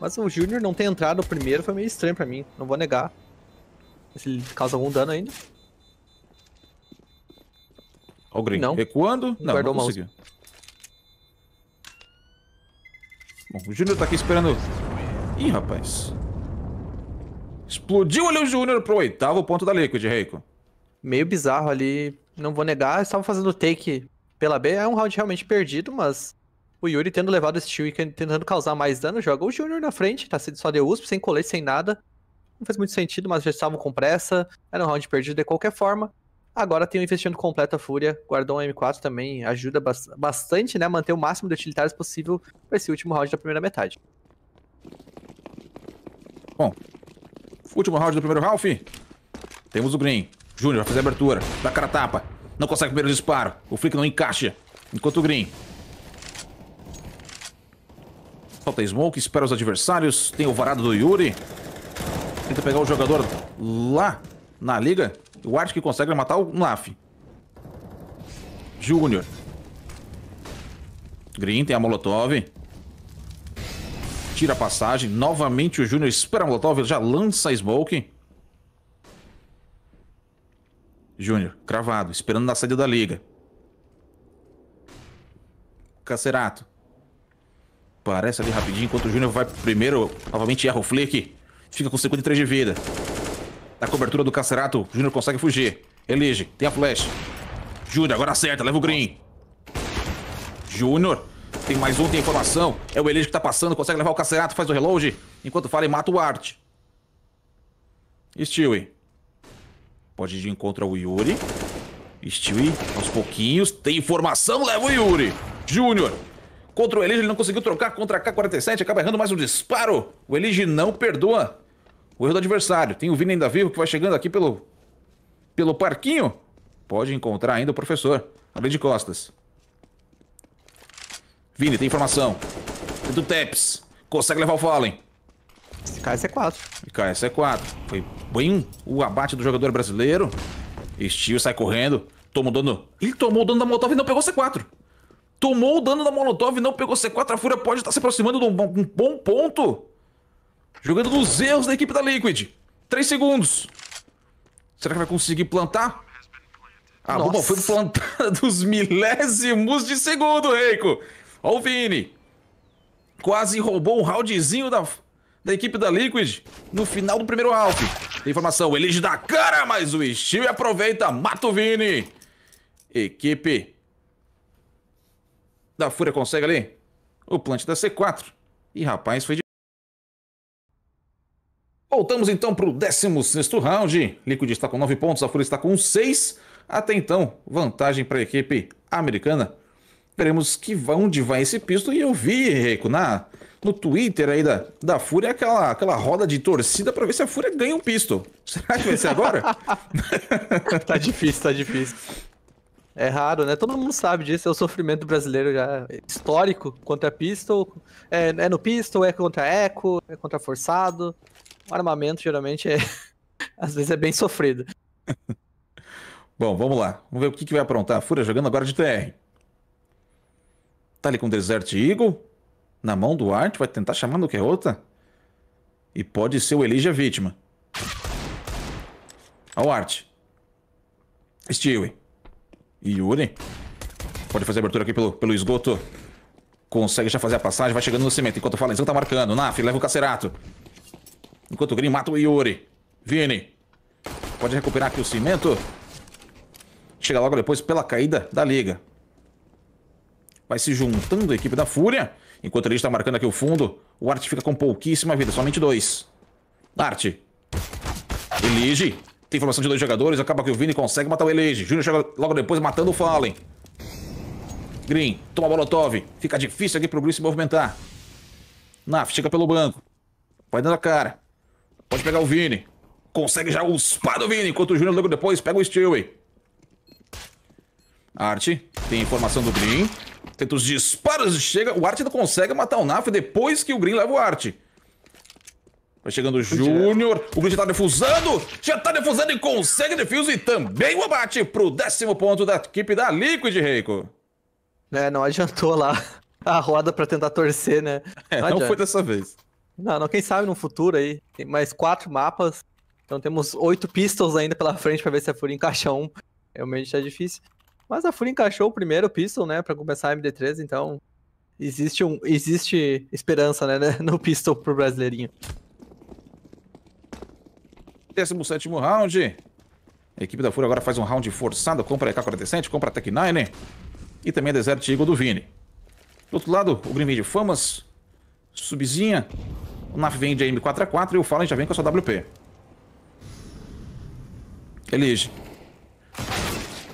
Mas o Júnior não ter entrado primeiro foi meio estranho para mim, não vou negar. Se ele causa algum dano ainda. Olha o Green. Não. Recuando. Não, Guardou não conseguiu. Bom, o Júnior tá aqui esperando... Ih, rapaz. Explodiu ali o Júnior pro oitavo ponto da Liquid, Reiko. Meio bizarro ali, não vou negar. Estavam fazendo take pela B, é um round realmente perdido, mas o Yuri tendo levado esse tio e tentando causar mais dano, joga o Júnior na frente, tá sendo só de USP, sem colete, sem nada. Não faz muito sentido, mas já estavam com pressa, era um round perdido de qualquer forma. Agora tem o um investimento completo a Fúria, guardou um M4 também, ajuda bastante, né, manter o máximo de utilitários possível para esse último round da primeira metade. Bom, Último round do primeiro half. Temos o Green. Júnior vai fazer a abertura. Dá cara tapa. Não consegue o primeiro disparo. O Flick não encaixa. Enquanto o Green. Falta a Smoke, espera os adversários. Tem o varado do Yuri. Tenta pegar o jogador lá na liga. O Art que consegue matar o Naf. Júnior. Green tem a Molotov tira a passagem. Novamente o Júnior espera a Molotov, já lança a Smoke. Júnior, cravado, esperando na saída da liga. Cacerato. Parece ali rapidinho, enquanto o Júnior vai primeiro, novamente erra o flick. Fica com 53 de vida. Na cobertura do Cacerato, o Júnior consegue fugir. Elige, tem a flash. Júnior, agora acerta, leva o green. Júnior tem mais um, tem informação. É o Elige que tá passando, consegue levar o Cacerato, faz o reload. Enquanto fala e mata o Art. Stewie. Pode ir de encontro ao Yuri. Stewie, aos pouquinhos, tem informação, leva o Yuri. Júnior. Contra o Elige, ele não conseguiu trocar contra a K-47, acaba errando mais um disparo. O Elige não perdoa o erro do adversário. Tem o Vini ainda vivo que vai chegando aqui pelo, pelo parquinho. Pode encontrar ainda o professor. Além de costas. Vini, tem informação. Tenta é do Teps. Consegue levar o Fallen. Esse KS4. KS4. Foi bem o abate do jogador brasileiro. Steel sai correndo. Tomou o dano. Ele tomou o dano da Molotov e não pegou C4. Tomou o dano da Molotov e não pegou C4. A Fúria pode estar se aproximando de um bom, um bom ponto. Jogando nos erros da equipe da Liquid. 3 segundos. Será que vai conseguir plantar? A ah, Nossa. bomba foi plantada dos milésimos de segundo, Reiko. Ó o Vini. Quase roubou um roundzinho da, da equipe da Liquid no final do primeiro half. Tem informação, Elige da cara, mas o Steve aproveita, mata o Vini. Equipe da Fúria consegue ali o plant da C4. E rapaz, foi de... Voltamos então para o 16 round. Liquid está com 9 pontos, a Fúria está com 6. Até então, vantagem para a equipe americana. Veremos que onde vai esse pisto. E eu vi, Henrique na, no Twitter aí da, da Fúria aquela, aquela roda de torcida para ver se a Fúria ganha um pisto. Será que vai ser agora? tá difícil, tá difícil. É raro, né? Todo mundo sabe disso, é o sofrimento brasileiro já histórico contra pistol. É, é no pistol, é contra eco, é contra forçado. O armamento geralmente é. Às vezes é bem sofrido. Bom, vamos lá. Vamos ver o que, que vai aprontar a Fúria jogando agora de TR. Tá ali com o Desert Eagle na mão do Art, vai tentar chamar no que é outra. E pode ser o Elijah vítima. O Art. Stewie. Yuri. Pode fazer a abertura aqui pelo, pelo esgoto. Consegue já fazer a passagem, vai chegando no cimento. Enquanto o Falenzão tá marcando. Naf, leva o Cacerato. Enquanto o Green mata o Yuri. Vini. Pode recuperar aqui o cimento. Chega logo depois pela caída da liga. Vai se juntando a equipe da Fúria. Enquanto ele está marcando aqui o fundo, o Art fica com pouquíssima vida, somente dois. Art Elige. Tem informação de dois jogadores, acaba que o Vini consegue matar o Elige. Júnior chega logo depois matando o Fallen. Green, toma Molotov. Fica difícil aqui pro Green se movimentar. Naf, chega pelo banco. Vai dando a cara. Pode pegar o Vini. Consegue já o spa do Vini, enquanto o Júnior logo depois pega o Stewie. Arte, tem informação do Green. Tenta os disparos, chega. O Art não consegue matar o Naf depois que o Green leva o Art. Vai chegando o Júnior. O Green já tá defusando. Já tá defusando e consegue defuse e também o abate pro décimo ponto da equipe da Liquid, Reiko. É, não adiantou lá a roda pra tentar torcer, né? Não, é, não foi dessa vez. Não, não, quem sabe no futuro aí. Tem mais quatro mapas. Então temos oito pistols ainda pela frente pra ver se a Fúria encaixa um. Realmente tá difícil. Mas a FURIA encaixou o primeiro pistol, né, para começar a MD3, então existe, um, existe esperança, né, né no pistol pro brasileirinho. 17 round. A equipe da FURIA agora faz um round forçado, compra a AK-47, compra a Tech-9 e também a Desert Eagle do Vini. Do outro lado, o Green de Famas, Subzinha, o NAF vem de M4A4 e o Fallen já vem com a sua WP. Elige.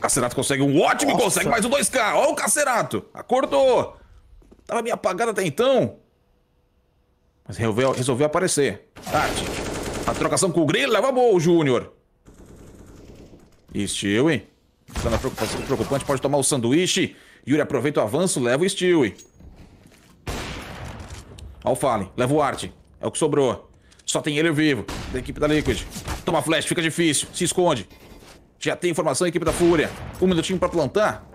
Cacerato consegue um ótimo Nossa. consegue mais um 2K. Olha o Cacerato. Acordou. Tava meio apagado até então. Mas resolveu, resolveu aparecer. Arte. A trocação com o Grilo leva boa o Júnior. Stewie. Ficando preocupante, pode tomar o sanduíche. Yuri aproveita o avanço, leva o Stewie. Olha o Fallen. Leva o Art. É o que sobrou. Só tem ele vivo. Da equipe da Liquid. Toma flash, fica difícil. Se esconde. Já tem informação equipe da Fúria. Um minutinho para plantar.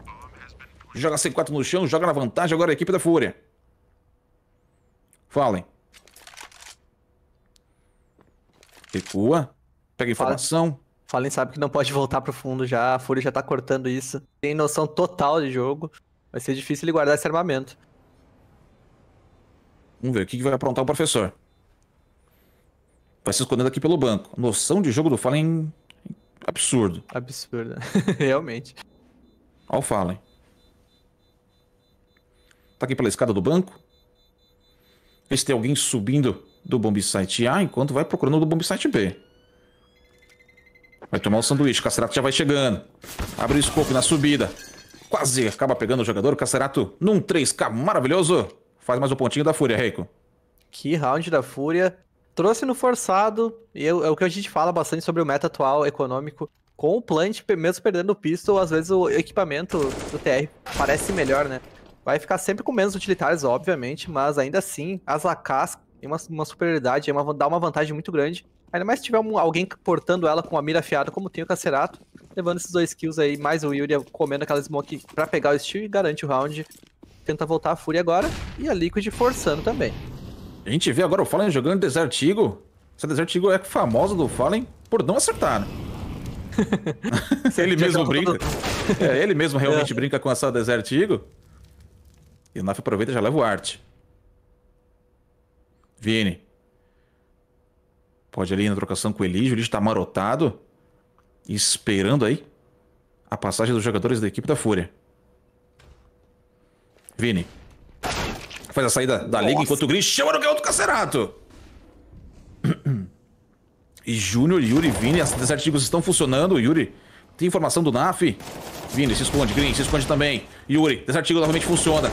Joga C4 no chão, joga na vantagem agora equipe da Fúria. Falem. Recua. Pega informação. Fallen sabe que não pode voltar pro fundo já, a Fúria já tá cortando isso. Tem noção total de jogo. Vai ser difícil ele guardar esse armamento. Vamos ver o que vai aprontar o professor. Vai se escondendo aqui pelo banco. Noção de jogo do Fallen Absurdo. Absurdo, realmente. o Fallen. Tá aqui pela escada do banco. Vê se tem alguém subindo do bombsite site A enquanto vai procurando do bombsite site B. Vai tomar o um sanduíche. Cacerato já vai chegando. Abre o scope na subida. Quase acaba pegando o jogador. Cacerato num 3K maravilhoso. Faz mais um pontinho da Fúria, Reiko. Que round da Fúria trouxe no forçado, e é, o que a gente fala bastante sobre o meta atual econômico. Com o plant, mesmo perdendo o pistol, às vezes o equipamento do TR parece melhor, né? Vai ficar sempre com menos utilitários, obviamente, mas ainda assim, as AKs têm uma, uma superioridade, é uma, dá uma vantagem muito grande. Ainda mais se tiver um, alguém portando ela com a mira afiada, como tem o Cacerato, levando esses dois kills aí, mais o Yuri comendo aquela smoke pra pegar o steel e garante o round. Tenta voltar a Fúria agora, e a Liquid forçando também. A gente vê agora o Fallen jogando Desert Eagle. Essa Desert Eagle é famosa do Fallen por não acertar, né? ele mesmo brinca. é, ele mesmo realmente é. brinca com essa Desert Eagle. E o Naf aproveita e já leva o arte. Vini. Pode ali na trocação com o Elígio. O Elígio tá marotado. Esperando aí a passagem dos jogadores da equipe da Fúria. Vini. Faz a saída da Nossa. liga enquanto o Green chama no canhoto Cacerato. E Júnior, Yuri, Vini, as artigos estão funcionando. Yuri, tem informação do NAF? Vini se esconde, Green se esconde também. Yuri, 17 artigos novamente funciona.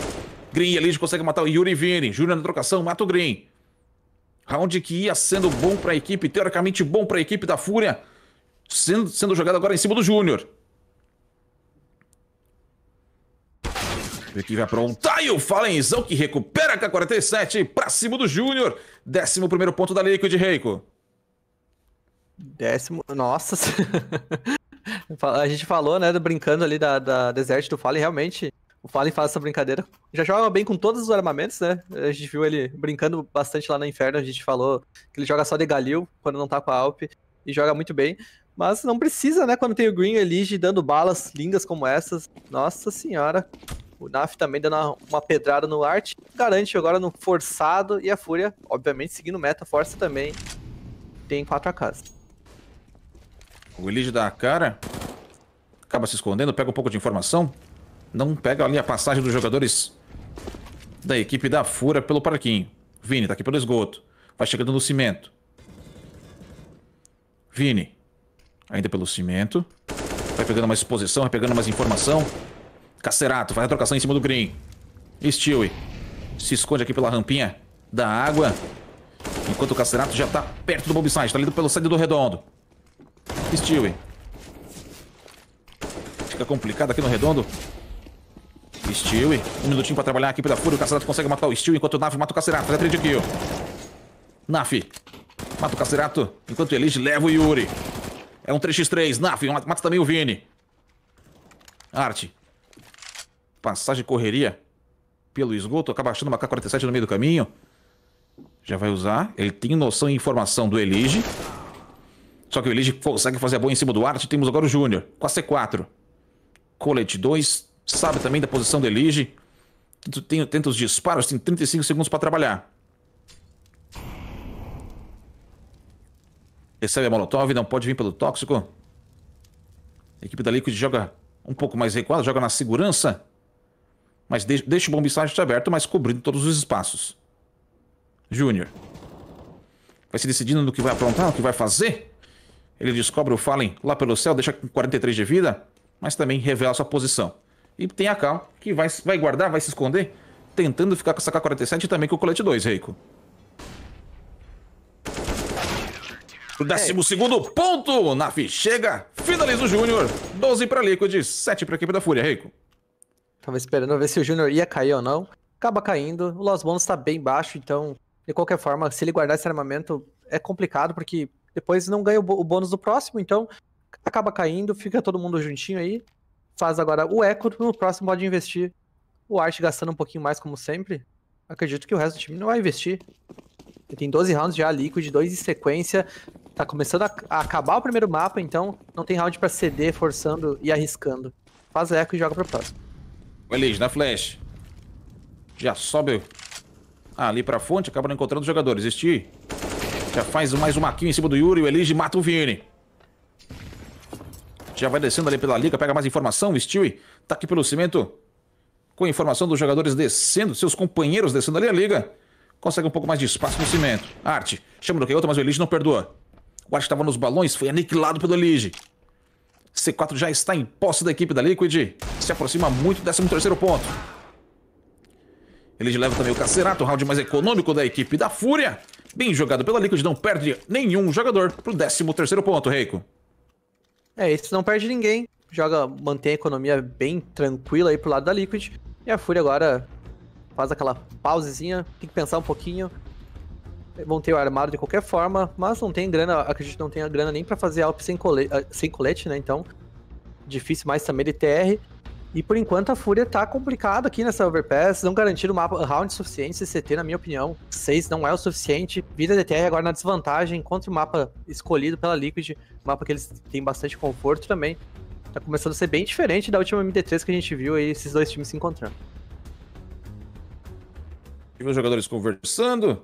Green ali consegue matar o Yuri e Vini. Júnior na trocação, mata o Green. Round que ia sendo bom para a equipe, teoricamente bom para a equipe da Fúria. Sendo, sendo jogado agora em cima do Júnior. que vai para um Taio Falenzão que recupera a K47 para cima do Júnior. Décimo primeiro ponto da Liquid, Reiko. Décimo. Nossa. a gente falou, né, brincando ali da, da Desert do Fallen, realmente. O Fallen faz essa brincadeira. Já joga bem com todos os armamentos, né? A gente viu ele brincando bastante lá no Inferno. A gente falou que ele joga só de Galil quando não tá com a Alp. E joga muito bem. Mas não precisa, né? Quando tem o Green Elige dando balas lindas como essas. Nossa senhora. O Naf também dando uma, pedrada no Art. Garante agora no forçado. E a Fúria, obviamente, seguindo meta, força também. Tem quatro a O Elige dá a cara. Acaba se escondendo, pega um pouco de informação. Não pega ali a passagem dos jogadores da equipe da Fúria pelo parquinho. Vini tá aqui pelo esgoto. Vai chegando no cimento. Vini. Ainda pelo cimento. Vai pegando mais exposição, vai pegando mais informação. Cacerato, faz a trocação em cima do Green. Stewie. Se esconde aqui pela rampinha da água. Enquanto o Cacerato já tá perto do Bobside. Tá lido pelo side do redondo. Stewie. Fica complicado aqui no redondo. Stewie. Um minutinho pra trabalhar aqui pela fúria. O Cacerato consegue matar o Stewie enquanto o Naf mata o Cacerato. Faz a trade kill. Naf. Mata o Cacerato. Enquanto o Elige leva o Yuri. É um 3x3. Naf mata também o Vini. Arte passagem correria pelo esgoto, acaba achando uma K-47 no meio do caminho. Já vai usar. Ele tem noção e informação do Elige. Só que o Elige consegue fazer a boa em cima do Arte. Temos agora o Júnior com a C4. Colete 2. Sabe também da posição do Elige. Tem, tenta os disparos. Tem 35 segundos para trabalhar. Recebe a Molotov. Não pode vir pelo Tóxico. A equipe da Liquid joga um pouco mais recuada. Joga na segurança. Mas deixa o bombistágio aberto, mas cobrindo todos os espaços. Júnior. Vai se decidindo no que vai aprontar, o que vai fazer. Ele descobre o Fallen lá pelo céu, deixa com 43 de vida, mas também revela sua posição. E tem a Cal, que vai, vai guardar, vai se esconder, tentando ficar com essa K-47 e também com o colete 2, Reiko. O décimo segundo ponto, Naf chega, finaliza o Júnior. 12 para Liquid, 7 para a equipe da Fúria, Reiko. Tava esperando ver se o Júnior ia cair ou não. Acaba caindo. O Los Bonos tá bem baixo, então, de qualquer forma, se ele guardar esse armamento, é complicado, porque depois não ganha o bônus do próximo, então acaba caindo, fica todo mundo juntinho aí. Faz agora o Echo no próximo pode investir. O Art gastando um pouquinho mais, como sempre. Acredito que o resto do time não vai investir. Ele tem 12 rounds já, Liquid, 2 em sequência. Tá começando a, a, acabar o primeiro mapa, então não tem round para ceder, forçando e arriscando. Faz Echo e joga pro próximo. Elige na flash. Já sobe ah, ali pra fonte, acaba não encontrando os jogadores. Este já faz mais um kill em cima do Yuri. O Elige mata o Vini. Já vai descendo ali pela liga, pega mais informação. O Stewie tá aqui pelo cimento. Com informação dos jogadores descendo, seus companheiros descendo ali a liga. Consegue um pouco mais de espaço no cimento. Arte, chama do que outro, mas o Elige não perdoa. O Arte estava nos balões, foi aniquilado pelo Elige. C4 já está em posse da equipe da Liquid. Se aproxima muito do 13 ponto. Ele leva também o Cacerato, o round mais econômico da equipe da Fúria. Bem jogado pela Liquid, não perde nenhum jogador pro 13 ponto, Reiko. É, esse não perde ninguém. Joga, mantém a economia bem tranquila aí pro lado da Liquid. E a Fúria agora faz aquela pausezinha, tem que pensar um pouquinho vão ter o armário de qualquer forma, mas não tem grana, acredito que não tenha grana nem para fazer Alp sem colete, eh, sem colete, né? Então, difícil mais também de TR. E por enquanto a Fúria tá complicada aqui nessa Overpass, não garantiram mapa round suficiente CT, na minha opinião. 6 não é o suficiente. Vida DTR agora na desvantagem contra o mapa escolhido pela Liquid, mapa que eles têm bastante conforto também. Tá começando a ser bem diferente da última MD3 que a gente viu aí, esses dois times se encontrando. os jogadores conversando,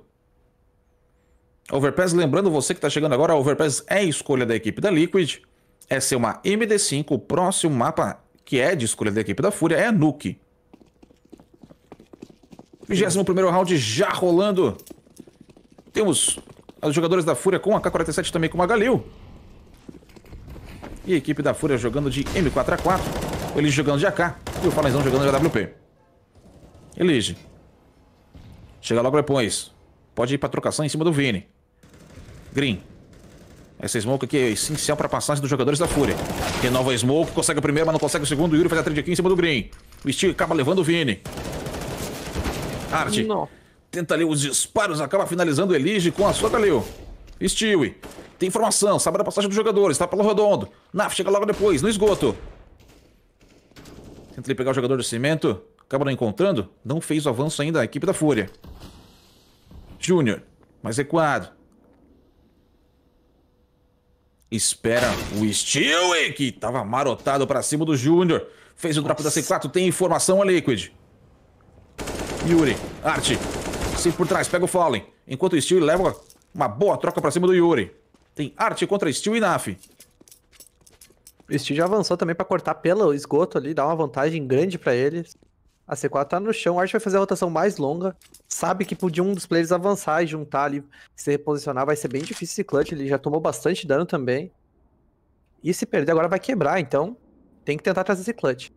Overpass, lembrando você que está chegando agora, Overpass é escolha da equipe da Liquid. Essa é uma MD5. O próximo mapa que é de escolha da equipe da Fúria é a Nuke. 21º round já rolando. Temos os jogadores da Fúria com a K-47 também com a Galil. E a equipe da Fúria jogando de M4A4. Elige jogando de AK. E o Falezão jogando de AWP. Elige. Chega logo depois. Pode ir pra trocação em cima do Vini. Green. Essa smoke aqui é essencial pra passagem dos jogadores da Fúria. Renova a smoke, consegue o primeiro, mas não consegue o segundo. O Yuri faz a trade aqui em cima do Green. O Steel acaba levando o Vini. Art. Não. Tenta ali os disparos, acaba finalizando o Elige com a sua Galil. Stewie. Tem informação, sabe da passagem dos jogadores, tá pelo redondo. Naf chega logo depois, no esgoto. Tenta ali pegar o jogador de cimento, acaba não encontrando. Não fez o avanço ainda a equipe da Fúria. Júnior, mais é recuado. Espera o Stewie, que estava marotado para cima do Júnior. Fez o drop da C4, tem informação a Liquid. Yuri, Arte, sim por trás, pega o Fallen. Enquanto o Stewie leva uma boa troca para cima do Yuri. Tem Arte contra Steel e Naf. O Steel já avançou também para cortar pelo esgoto ali, dá uma vantagem grande para eles. A C4 tá no chão, o Arte vai fazer a rotação mais longa sabe que podia um dos players avançar e juntar ali, se reposicionar, vai ser bem difícil esse clutch, ele já tomou bastante dano também. E se perder agora vai quebrar, então tem que tentar trazer esse clutch.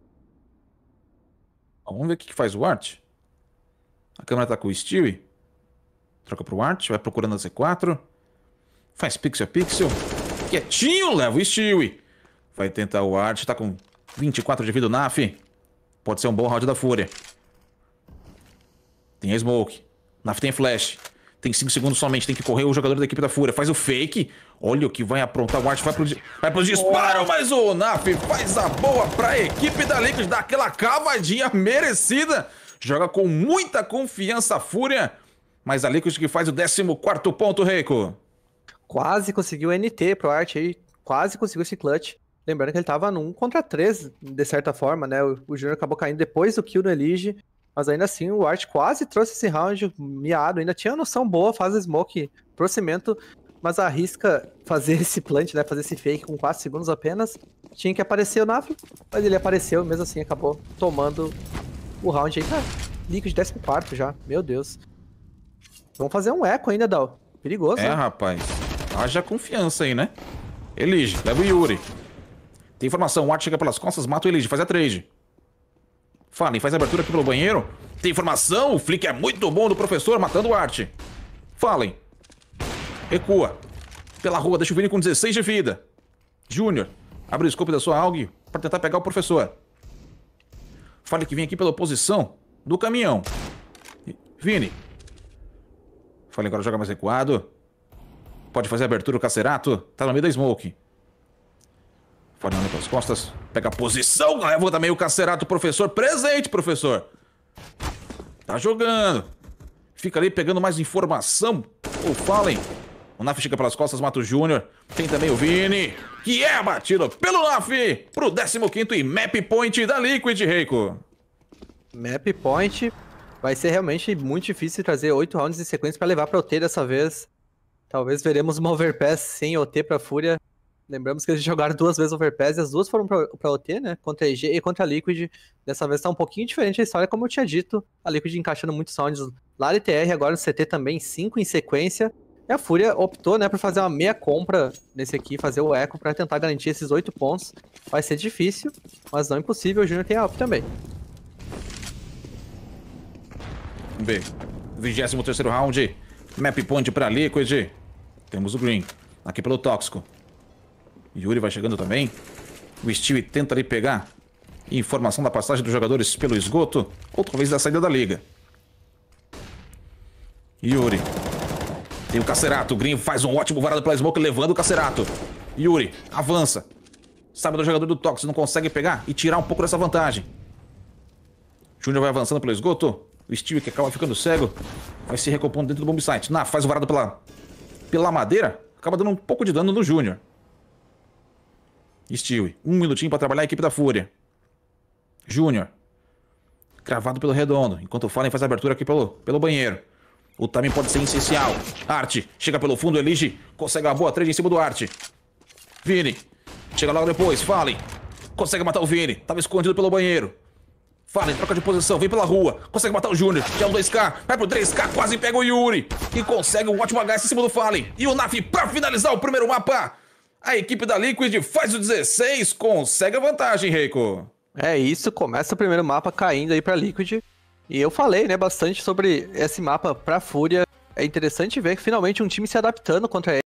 Vamos ver o que faz o Art. A câmera tá com o Stewie. Troca pro Art, vai procurando a Z4. Faz pixel a pixel. Quietinho, leva o Stewie. Vai tentar o Art, tá com 24 de vida o NAF. Pode ser um bom round da Fúria. Tem a smoke. Naf tem flash. Tem 5 segundos somente, tem que correr o jogador da equipe da Fúria. Faz o fake. Olha o que vai aprontar. O Art vai pro, vai pro disparo, oh. mas o Naf faz a boa pra equipe da Liquid. Dá aquela cavadinha merecida. Joga com muita confiança a Fúria. Mas a Liquid que faz o 14 ponto, Reiko. Quase conseguiu NT pro Art aí. Quase conseguiu esse clutch. Lembrando que ele tava num contra 3, de certa forma, né? O, o Júnior acabou caindo depois do kill no Elige. Mas ainda assim, o Art quase trouxe esse round miado. Ainda tinha noção boa, faz smoke pro cimento. Mas arrisca fazer esse plant, né? Fazer esse fake com 4 segundos apenas. Tinha que aparecer o Nave. Mas ele apareceu mesmo assim acabou tomando o round aí. Tá líquido de 14 já. Meu Deus. Vamos fazer um eco ainda, Dal. Perigoso, É, né? rapaz. Haja confiança aí, né? Elige, leva o Yuri. Tem informação, o Art chega pelas costas, mata o Elige, faz a trade. Fallen, faz abertura aqui pelo banheiro. Tem informação, o flick é muito bom do professor, matando o Art. Fallen. Recua. Pela rua, deixa o Vini com 16 de vida. Júnior, abre o scope da sua AUG para tentar pegar o professor. Fallen que vem aqui pela posição do caminhão. Vini. Fallen agora joga mais recuado. Pode fazer abertura o Cacerato. Tá no meio da smoke. Farinha pelas costas. Pega a posição. Leva também o cacerato, professor. Presente, professor. Tá jogando. Fica ali pegando mais informação. o Fallen. O Naf chega pelas costas, mata o Júnior. Tem também o Vini, que é abatido pelo Naf pro 15º e Map Point da Liquid, Reiko. Map Point vai ser realmente muito difícil trazer oito rounds em sequência para levar para OT dessa vez. Talvez veremos uma overpass sem OT para Fúria. Lembramos que eles jogaram duas vezes Overpass e as duas foram pra, OT, né? Contra a EG e contra a Liquid. Dessa vez tá um pouquinho diferente a história, como eu tinha dito. A Liquid encaixando muitos sounds lá no TR, agora no CT também, cinco em sequência. E a Fúria optou, né, por fazer uma meia compra nesse aqui, fazer o eco para tentar garantir esses oito pontos. Vai ser difícil, mas não impossível. O Júnior tem a up também. B. 23 terceiro round. Map point pra Liquid. Temos o Green. Aqui pelo Tóxico. Yuri vai chegando também. O Steve tenta ali pegar informação da passagem dos jogadores pelo esgoto. Ou talvez da saída da liga. Yuri. Tem o Cacerato. O Green faz um ótimo varado pela Smoke, levando o Cacerato. Yuri, avança. Sabe do jogador do Tox, não consegue pegar e tirar um pouco dessa vantagem. Júnior vai avançando pelo esgoto. O Steve que acaba ficando cego. Vai se recompondo dentro do bomb site. Na, faz o varado pela, pela madeira. Acaba dando um pouco de dano no Júnior. Stewie, um minutinho para trabalhar a equipe da Fúria. Júnior, cravado pelo redondo, enquanto o Fallen faz a abertura aqui pelo, pelo banheiro. O timing pode ser essencial. Arte, chega pelo fundo, elige, consegue a boa trade em cima do Arte. Vini, chega logo depois, Fallen, consegue matar o Vini, tava escondido pelo banheiro. Fallen, troca de posição, vem pela rua, consegue matar o Júnior, já é um 2K, vai pro 3K, quase pega o Yuri. E consegue um ótimo HS em cima do Fallen. E o Naf pra finalizar o primeiro mapa. A equipe da Liquid faz o 16, consegue a vantagem, Reiko. É isso, começa o primeiro mapa caindo aí pra Liquid. E eu falei, né, bastante sobre esse mapa pra Fúria. É interessante ver que finalmente um time se adaptando contra ele.